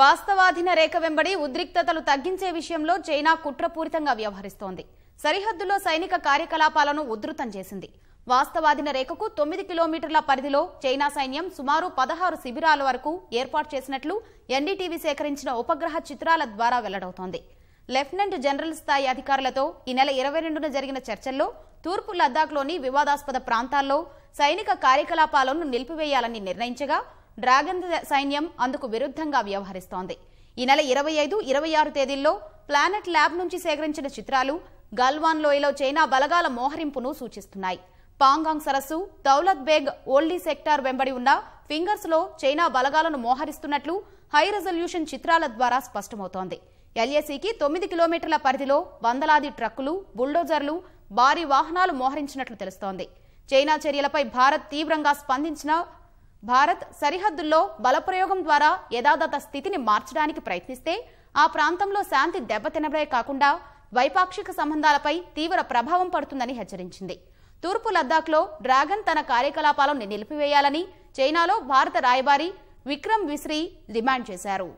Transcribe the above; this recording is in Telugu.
వాస్తవాధీన రేఖ వెంబడి ఉద్రిక్తతలు తగ్గించే విషయంలో చైనా కుట్రపూరితంగా వ్యవహరిస్తోంది సరిహద్దులో సైనిక కార్యకలాపాలను ఉధృతం చేసింది వాస్తవాధీన రేఖకు తొమ్మిది కిలోమీటర్ల పరిధిలో చైనా సైన్యం సుమారు పదహారు శిబిరాల వరకు ఏర్పాటు చేసినట్లు ఎన్డీటీవీ సేకరించిన ఉపగ్రహ చిత్రాల ద్వారా వెల్లడవుతోంది లెఫ్టినెంట్ జనరల్ స్థాయి అధికారులతో ఈ నెల ఇరవై రెండున జరిగిన చర్చల్లో తూర్పు లద్దాఖ్లోని వివాదాస్పద ప్రాంతాల్లో సైనిక కార్యకలాపాలను నిలిపివేయాలని నిర్ణయించగా డ్రాగన్ సైన్యం అందుకు విరుద్ధంగా వ్యవహరిస్తోంది ఈ నెల ఇరవై ఐదు ఇరవై ఆరు తేదీల్లో ప్లానెట్ ల్యాబ్ నుంచి సేకరించిన చిత్రాలు గల్వాన్ లోయలో చైనా బలగాల మోహరింపును సూచిస్తున్నాయి పాంగాంగ్ సరస్సు దౌలత్ బేగ్ ఓల్డీ సెక్టార్ వెంబడి ఉన్న ఫింగర్స్ లో చైనా బలగాలను మోహరిస్తున్నట్లు హై రెజల్యూషన్ చిత్రాల ద్వారా స్పష్టమవుతోంది ఎల్ఏసీకి తొమ్మిది కిలోమీటర్ల పరిధిలో వందలాది ట్రక్కులు బుల్డోజర్లు భారీ వాహనాలు మోహరించినట్లు తెలుస్తోంది చైనా చర్యలపై భారత్ తీవ్రంగా స్పందించిన భారత్ సరిహద్దుల్లో బలప్రయోగం ద్వారా యథాతథ స్థితిని మార్చడానికి ప్రయత్నిస్తే ఆ ప్రాంతంలో శాంతి దెబ్బతినబడే కాకుండా ద్వైపాక్షిక సంబంధాలపై తీవ్ర ప్రభావం పడుతుందని హెచ్చరించింది తూర్పు లద్దాఖ్లో డ్రాగన్ తన కార్యకలాపాలను నిలిపివేయాలని చైనాలో భారత రాయబారి విక్రమ్ విశ్రీ డిమాండ్ చేశారు